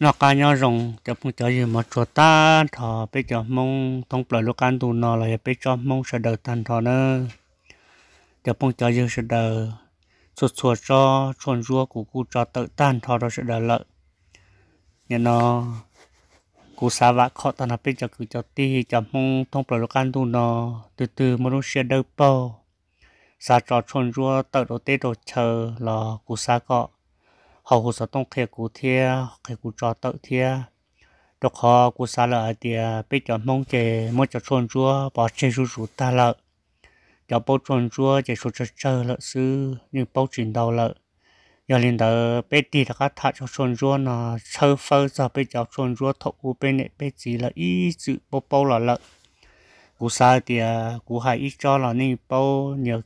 nó cá nhau rồng cho phong cho gì mà cho ta thọ bây giờ mong thông lời lúc ăn tù nó là bây giờ mong sẽ đợi tan thọ nữa cho phong cho gì sẽ đợi xuất chuột cho chuồn rua của cụ cho tự tan thọ đó sẽ đợi lợi nhà nó cụ xa vã khó tan nó bây giờ cứ cho ti cho mong thông lời lúc ăn tù nó từ từ mà nó sẽ đợi bao xa cho chuồn rua tự đầu tiên đầu chờ là cụ xa cọ hầu hồ sơ tông khe cụ thiê khe cụ trò tự thiê đọc họ cụ xa lợ thì bây giờ mong chế mong cho trôn chúa bỏ trên rú rú ta lợ cho bao trôn chúa chế số cho chơi lợ sư như bao trình đầu lợ giờ lên đó bây đi là các thà cho trôn chúa nó chơi phơi giờ bây giờ trôn chúa thọ u bên này bây chỉ là ý chữ bố bố là lợ cụ xa thì cụ hãy ít cho là nên bao nhiều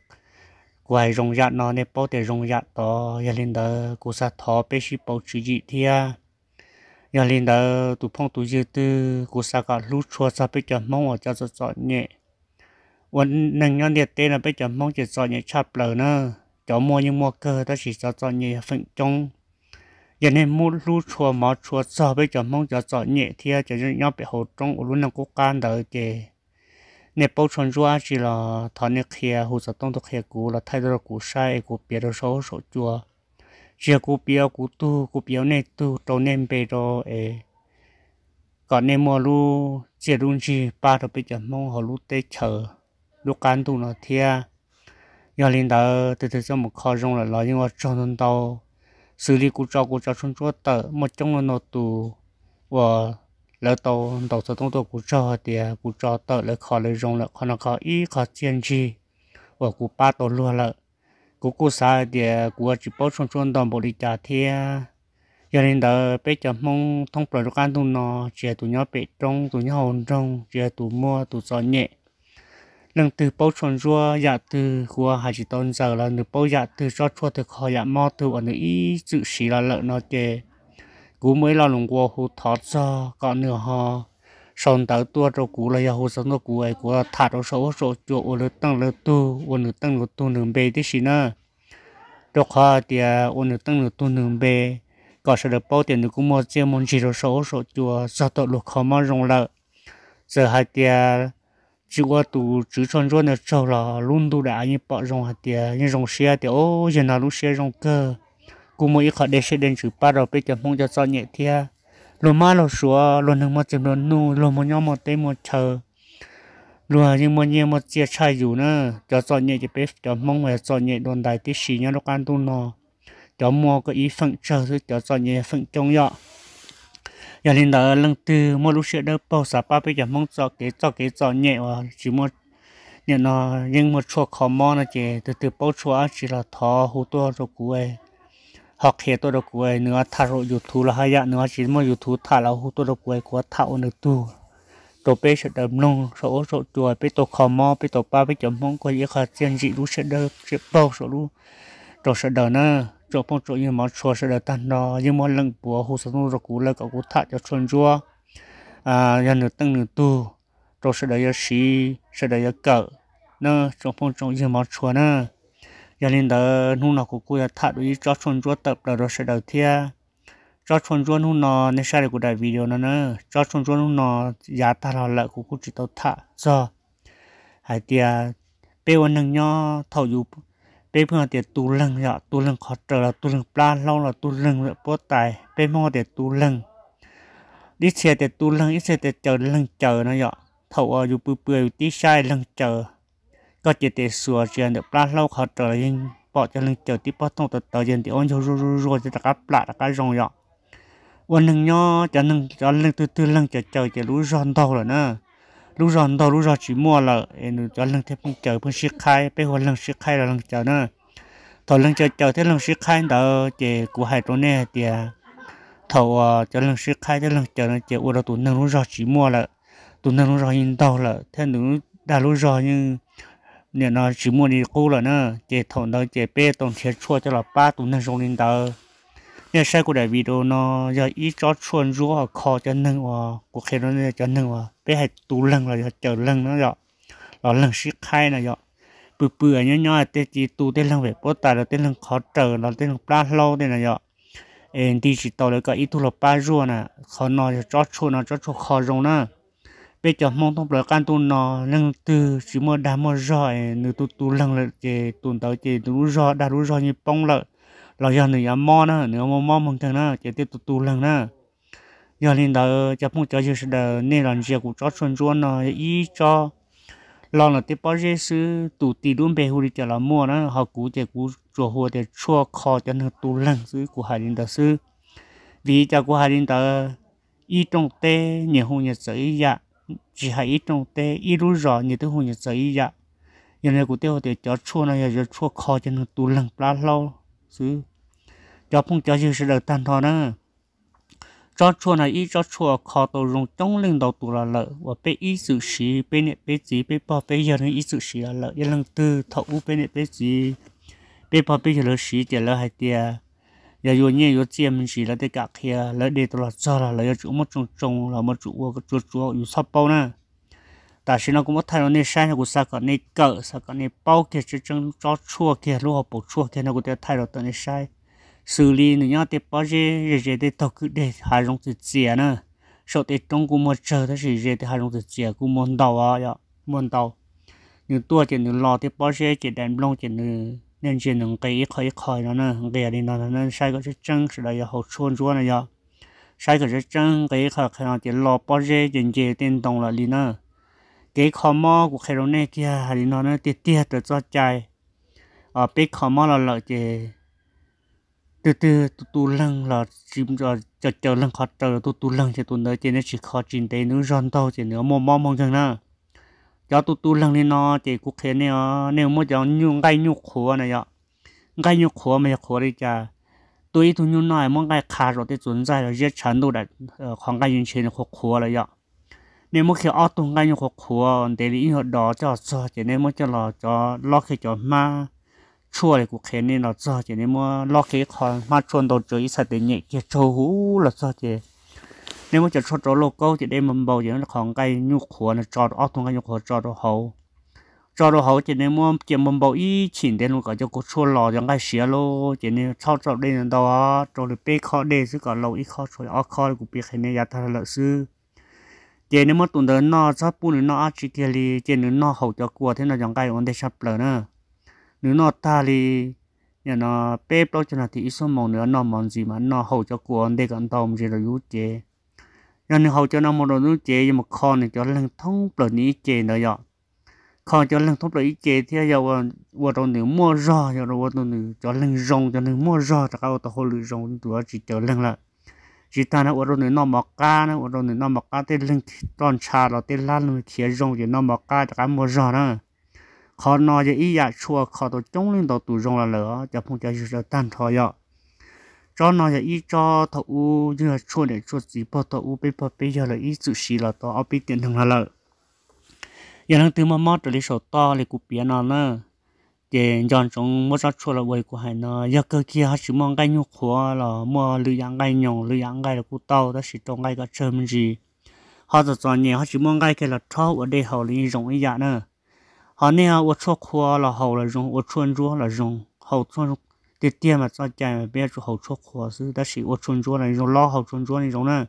vài rong rạ nó nè bảo để rong rạ đó giờ lên đó cô sa thọ bé sĩ bảo chữ gì thì à giờ lên đó tụ phong tụ dự tư cô sa cả lú chua sa bây giờ mong ở cho cho cho nhẹ vẫn nâng nhân điện tên là bây giờ mong chỉ cho nhẹ chạp lờ nữa cho mua nhưng mua cơ đó chỉ cho cho nhẹ phận trong giờ nên mua lú chua mà chua sa bây giờ mong cho cho nhẹ thì à chỉ nhau bị hậu trong luôn là cố can đỡ chè nè bao chọn chua chỉ là thằng nè kia hồ sơ tông tông kia cũ là thay đổi cũ sai cũ bia đồ số số chua chỉ cũ bia cũ tu cũ bia nè tu trâu nè bê đồ ê còn nè mua lu chỉ luôn chỉ ba đồ bây giờ mong họ lu tê chờ lu cán tu nó thia nhà linh đó từ từ cho một kho rong là lo nhưng mà trong tuần đầu xử lý cũ cho cũ cho chúng chúa tờ một trong là nó tu và lỡ tổ tổ số tông tổ của cho thì à, của cho tàu lỡ khó lỡ rong lỡ khó nó khó ý khó chiến chi và của ba tổ luôn lỡ của cụ sa thì à, của chỉ bảo trong trong đồng bộ đi trả thì giờ à. nên đỡ bây giờ mong thông pro được ăn nó chỉ tụ nhau bị trong tụ nhau hồn trong chỉ tụ mua tụ gió nhẹ lần từ bao chuẩn rua dạ từ của hai chỉ tôn giờ là nửa bao dạ từ cho cho được khó dạ mo từ ở nơi ý chữ xí là lợn nó chè cú mới là lùng qua hồ thọt ra cả nửa ha, sơn tới tua cho cú là hồ sơn cho cú ấy cú thả cho số số chỗ ô lư tăng lư tu ô lư tăng lư tu nửa bề thế xí nữa đọc ha thì ô à, lư tăng lư tu nửa bề có sự được bao tiền được cũng mua chiếc món chỉ cho số số chỗ sao tội lục khó mà rong lợ giờ hai tia à, chỉ qua tù chữ chọn chọn được trâu là luôn tu đã như bỏ rong hai tia à, như rong xe thì ô giờ nào lúc xe rong cơ cú mỗi khó để xây đến chữ ba rồi bây giờ mong cho cho nhẹ thia lô má lô sủa lô nương một chấm lô nu lô một nhau một tên một chờ lùa nhưng mà nhiều một chia chai dù nữa cho sao nhẹ thì bây giờ mong về cho nhẹ đồn đại tí xí nhau nó can tu nó cho mua cái ý phận chờ thôi cho sao nhẹ phận trông nhọ giờ lên đó lần từ một lúc sẽ đâu bao sả ba bây giờ mong cho cái cho cái cho nhẹ và chỉ một nhẹ nó nhưng một chỗ khó mò nó chỉ từ từ bao chỗ chỉ là thò hú to rồi cú học hệ tôi được quay nữa thà rồi youtube là hay nữa chỉ mà youtube thà là hút tôi được quay quá thạo được tu tổ bé sẽ đầm nung số số tuổi bé tổ khom mò bé tổ ba bé chấm mong quay cái khả tiền gì đủ sẽ được sẽ bao số đủ tổ sẽ đỡ nữa chỗ phong chỗ như mà chùa sẽ đỡ tan nó nhưng mà lần bữa hút số được cú là có cú thà cho chuyên chua à nhà nước tăng nước tu tổ sẽ đỡ giờ xí sẽ đỡ giờ cỡ nó chỗ phong chỗ như mà chùa nữa ยาลืมเดินหุ่นนอกุกูอย่าถัดด้วยจอชนจวดเติบเราโดยเฉดเทียจอชนจวนหุ่นนอในชาติกูได้วิดีโอนั้นเนอจอชนจวนหุ่นนอยาตาเราละกูกูจิตเอาถัดจอไอเดียเปวันหนึ่งย่อเท่าอยู่เป้เพื่อนเดียตูเรังเหรอตูเลังขอเจอละตูเลังปลาเล่าละตูเลังเหรอปวดตายเป้มองเดียตูเลังดิเชียเดียตูเลังอิเชียเดียเจอเลังเจอนะเหรอเท่าอยู่เปื่อยๆอยู่ที่ชายเลังเจอก็จะเตะสัวเจียนเดี๋ยวปลาเล่าเขาเจอยิงปอจะลึงเจอที่ปอต้องตัวเตอเย็นเดี๋ยวอันจะรัวรัวจะตะกับปลาตะกับรองยอวันหนึ่งย่อจะหนึ่งจะลึงตื้อตื้อลึงจะเจอจะรู้ร้อนเท่าเลยนะรู้ร้อนเท่ารู้ร้อนจีมัวเลยเอ็นจะลึงเทพิ่งเจอเพิ่งชิคไข่ไปหัวลึงชิคไข่เราลึงเจอเนอะตอนลึงเจอเจอเทลึงชิคไข่เดี๋ยวเจกูหายตัวเนี่ยเดี๋ยวเท่าจะลึงชิคไข่เทลึงเจอเจออุดตัวหนึ่งรู้ร้อนจีมัวเลยตัวหนึ่งรู้ร้อนยินเท่าเลยเท่หนึ่งได้รู้ร้อนยังเนี่ยนะชิมวนี่กูแล้วนะเจถอนเราเจเป้ตรงเชียชั่วจะเราป้าตุนนั่งรงลินเตอร์เนี่ยใช่กูได้วิดีโอเนาะอย่าอีจอดชวนรู้ว่าคอจะนึ่งว่ากูเคยนั่นเนี่ยจะนึ่งว่าไปให้ตูเรื่องเราจะเจอเรื่องนั่นเหรอเราเรื่องชิคไข่นะเหรอปื่อเปื่อยย่อยเตจีตูเต้นเรื่องแบบโป๊ตาเราเต้นเรื่องคอเจอเราเต้นเรื่องปลาโลเต้นนะเหรอเอ็นดิจิตอลแล้วก็อีทุลป้ารั่วน่ะเขานอนจะจอดชวนนะจอดชวนคอรงนะ bây giờ mong thông báo can tu nó lần từ chỉ mơ đá mơ rồi nữ tu tu lần là chế tuần tới chế tu rồi đá rú rồi như bông lợ là giờ nữ nhà mò nữa nữ mò mò mong thằng nữa chế tiếp tu tu lần nữa giờ lên đó chấp mong cho chứ là nên làm chế cũng cho xuân ruộng nó ý cho lo là tiếp bao giờ sư tu tì luôn bề hồ đi chợ là mua nữa họ cú chế cú chùa hồ để chua kho cho nữ tu lần sư của hai linh đạo sư vì cho của hai linh đạo ý trong tê nhiều hồ nhật sử dạ chỉ hay ít trong tế ít rú rõ như thế hồi nhật giấy dạ giờ này cụ tế hồi tế cho chua này giờ chua khó cho nó tù lăng plá lâu xứ cho phong cho dư sự đợt tan thọ nữa cho chua này ít cho chua khó tổ rung trong linh đầu tù là lợ và bê ít sự xí bê nệ bê gì bê bò bê giờ này ít sự xí là lợ giờ lần tư thọ u bê nệ bê gì bê bò bê giờ lợ xí giờ lợ hai tia giờ dù như dù chiêm chỉ là để cả kia lấy để tôi là cho là lấy chủ một trồng trồng là một chủ của chủ chủ ở sắp bao nè ta chỉ nó cũng mất thay nó nên sai nó cũng sao cả nên cỡ sao cả nên bao kia chứ chân cho chua kia lúc họ bổ chua kia nó cũng để thay nó tự nên sai xử lý nữa nhá để bao giờ giờ giờ thì tao cứ để hai rong từ chia nè sau để trong cũng một chờ đó chỉ giờ để hai rong từ chia cũng muốn đầu à ya muốn đầu nhưng tua chỉ nữa lo thì bao giờ chỉ đánh lông chỉ nữa nên chỉ nâng cái ít khỏi ít khỏi nó nè cái đi nó nó sai cái chất chân sự đó hậu chuôn chuôn này giờ sai cái chất chân cái khỏi khi nó chỉ lo bao giờ chuyện gì tiền đồng là đi nè cái khó mò của khi đó này kia đi nó nó tiệt tiệt rồi cho chạy ở bên khó mò là lợi gì từ từ tu tu lăng là chim cho cho cho lăng khó chờ tu tu lăng thì tu nơi trên nó chỉ khó chìm tới nó ròn tàu thì nó mò mò mong chẳng nào cho tu tu lăng lên nó chỉ quốc thế này nếu mà cho nhu ngay nhu khổ này ạ ngay nhu khổ mà khổ đi cha tôi tu nhu nói mong ngay khá rồi thì tồn tại rồi rất chán đâu đã ờ, khoảng ngay những chuyện khổ khổ này ạ nếu mà khi ở tu ngay nhu khổ khổ để đi học đó cho cho chỉ nếu mà cho lo cho lo khi cho ma chua này quốc thế này nó cho chỉ nếu mà lo khi còn ma chôn đầu chơi sạch để nhẹ kia trâu hú là cho chỉ นี่มันจะชดโลโก็จะได้มันเบาอย่าง้ของไกยุกหัวนะจอดออกทงไกัยุกหัวจอดเขาจอดเขาจะได้มันเจียมมันเบาอีฉินเดินลงก็จะกดชวนหล่ออย่างไรเสียโลจะได้ชอบจอดได้นั่นตัวจอดเป๊ะข้อเดซึ่งก็เราอีข้อช่วยออกข้อกูเปียใครเนี่ยยาทาร์ละซื้อเจนี่มันตุนเดินนอชอบปุ่นนออาชิเกลีเจนี่นอหัวจะกลัวที่นอยังไกลอันเดชเปล่าเนอะนือนอตาลีเนี่ยนอเป๊ะเราจะนาทีอิสมองเนื้อนอมันจีมันนอหัวจะกลัวอันเดกันตอมเจริญยุเจ nên hậu cho nó một đồ nó chế một con này cho lăng thông bờ ní chế nữa rồi con cho lăng thông bờ ní chế thì giờ vợ đồ nữ mua rò giờ vợ đồ nữ cho lăng rong cho nữ mua rò cho các tàu hồ lửa rong tụi chỉ cho lăng lại chỉ ta nó vợ đồ nữ nó mặc cá nó vợ đồ nữ nó mặc cá tên lăng tròn trà là tên lan nó khía rong chỉ nó mặc ca cho các mua rò đó khó nói giờ ý dạ chua khó tổ chống lên tổ tụ rong là lỡ cho phong cho giờ tan thôi cho nó là ít cho thầu u như là chua để chua gì bỏ thầu u bây bây giờ là ít sự xì là to ở bên tiền thường là lợi giờ đang từ mà mót rồi lấy sổ to lấy cục bia nó nữa để dọn trong một ra chua là quầy của hải nó giờ cơ kia họ chỉ mong cái nhu khóa là mua lưỡi yang gai nhồng lưỡi yang gai là cú tàu đó chỉ trong gai cái chấm gì họ giờ chọn nhẹ họ chỉ mong gai cái là thâu ở đây họ lấy dùng ý dạ nữa họ nè ở chỗ khóa là họ là dùng ở chỗ rúa là dùng họ chỗ 这店嘛，咱家别处好吃好吃，但是我穿着那种老好穿着那种呢，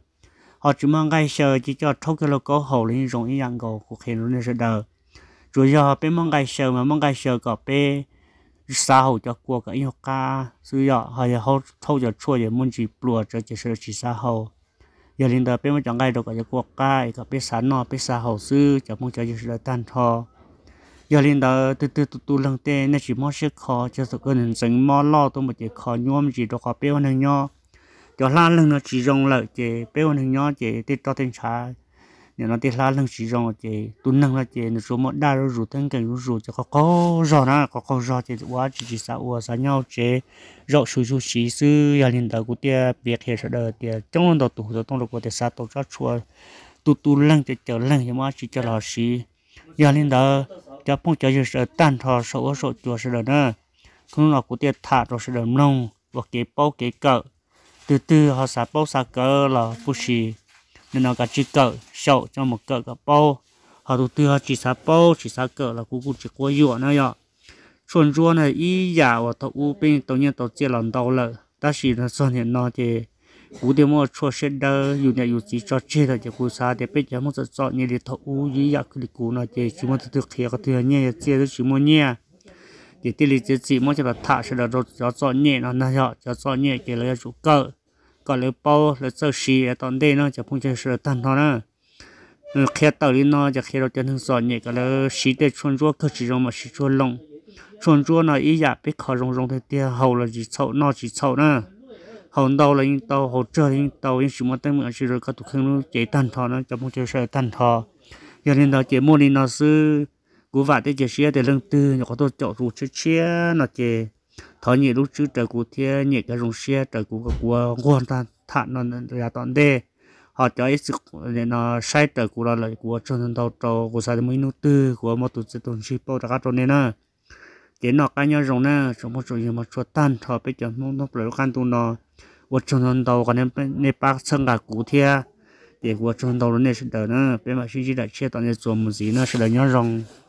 好只么爱笑就叫偷个了搞好的那种一样搞，我看着那是的，主要别么爱笑嘛，么爱笑搞别。xã hội cho cuộc cái yêu ca suy yếu hay là họ thâu cho chua để muốn chỉ lùa cho chỉ sự chỉ xã hội giờ đến đó bên mà chẳng ai đâu cả cho cuộc cái cả bên xã nó bên xã hội sư chẳng muốn cho chỉ sự tan thọ giờ lên đó từ từ từ từ lần tê nó chỉ mất sức khó cho số cơ nên dành mò lo tôi một chỉ khó nhóm chỉ đó khó béo hơn nhau cho la lần nó chỉ rong lợi chỉ béo hơn nhau chỉ tê to tên trái nên nó tê la lần chỉ rong chỉ tu nâng là chỉ nó số một đa rồi rủ thân cảnh rủ rủ cho có có rõ nè, có có rõ chỉ quá chỉ chỉ sao quá sao nhau chỉ rõ sự sự chỉ sư giờ lên đó cũng tia việc hết rồi, đời tia trong lần đó tụ tụ tông được của tia sao tổ cho chua tu tu lần chỉ chờ lần thì mà chỉ cho là gì, giờ lên đó cho phong cho dân sở tan thọ số số chùa sở đó nữa không là của tiền thả rồi sở đó nông và cái bao cái cỡ từ từ họ xả bao xả cỡ là phụ sĩ nên nó cả chỉ cỡ sậu cho một cỡ cả bao họ từ từ họ chỉ xả bao chỉ xả cỡ là cũng cũng chỉ có dụ nữa nhở chuẩn rùa này ý giả và tàu u bên tàu nhân tàu chia làm tàu lợ ta chỉ là son hiện nó thì cú thì mua cho xe đơ dù nhà dù chỉ cho chết là chỉ cú xa để bây giờ muốn cho cho nhà để thâu u gì ya cái cú nó chơi chỉ mua từ kia cái thứ nhẹ chơi được chỉ mua nhẹ để đi lịch chỉ muốn cho là thả xe là rồi cho cho nhẹ nó nó cho cho cho nhẹ cái là chủ cơ còn lấy bao lấy sơ xì ở tận đây nó chỉ phong chơi là tan thôi nữa khi tàu đi nó chỉ khi đầu tiên cho nhẹ cái là xì để chuẩn chúa cơ chỉ rong mà xì chúa lông chuẩn chúa nó ý giả biết khó rong rong thì tiêu hậu là chỉ sậu nó chỉ sậu nữa hồn đầu là những tàu hỗ trợ những tàu những sự mà tâm mình chỉ được các tụ khương nó chạy tan thọ nó cho một chơi sợ tan thọ giờ nên đó chạy mua đi nó sư cú vả tới chạy xe để lưng tư nó có tôi chọn rủ chế xe nó chạy thọ nhị lúc trước trời cú thế nhị cái rung xe trời cú cái cua quan ta thản nó là toàn đê họ cho ít sự để nó sai trời cú là lại của cho nên tàu tàu của sai mấy nút tư của một tụ sẽ tồn ship bao đã các trộn nên à chỉ nó cái nhau rồng nè chúng một số gì mà số tan thọ bây giờ mong nó lấy căn tu nó vợ chồng thằng đầu còn em em bác sân cả cụ thia để vợ chồng đầu nó nè sẽ đỡ nữa bên mà suy nghĩ là chia toàn nhà chùa gì nó sẽ đỡ nhau rồng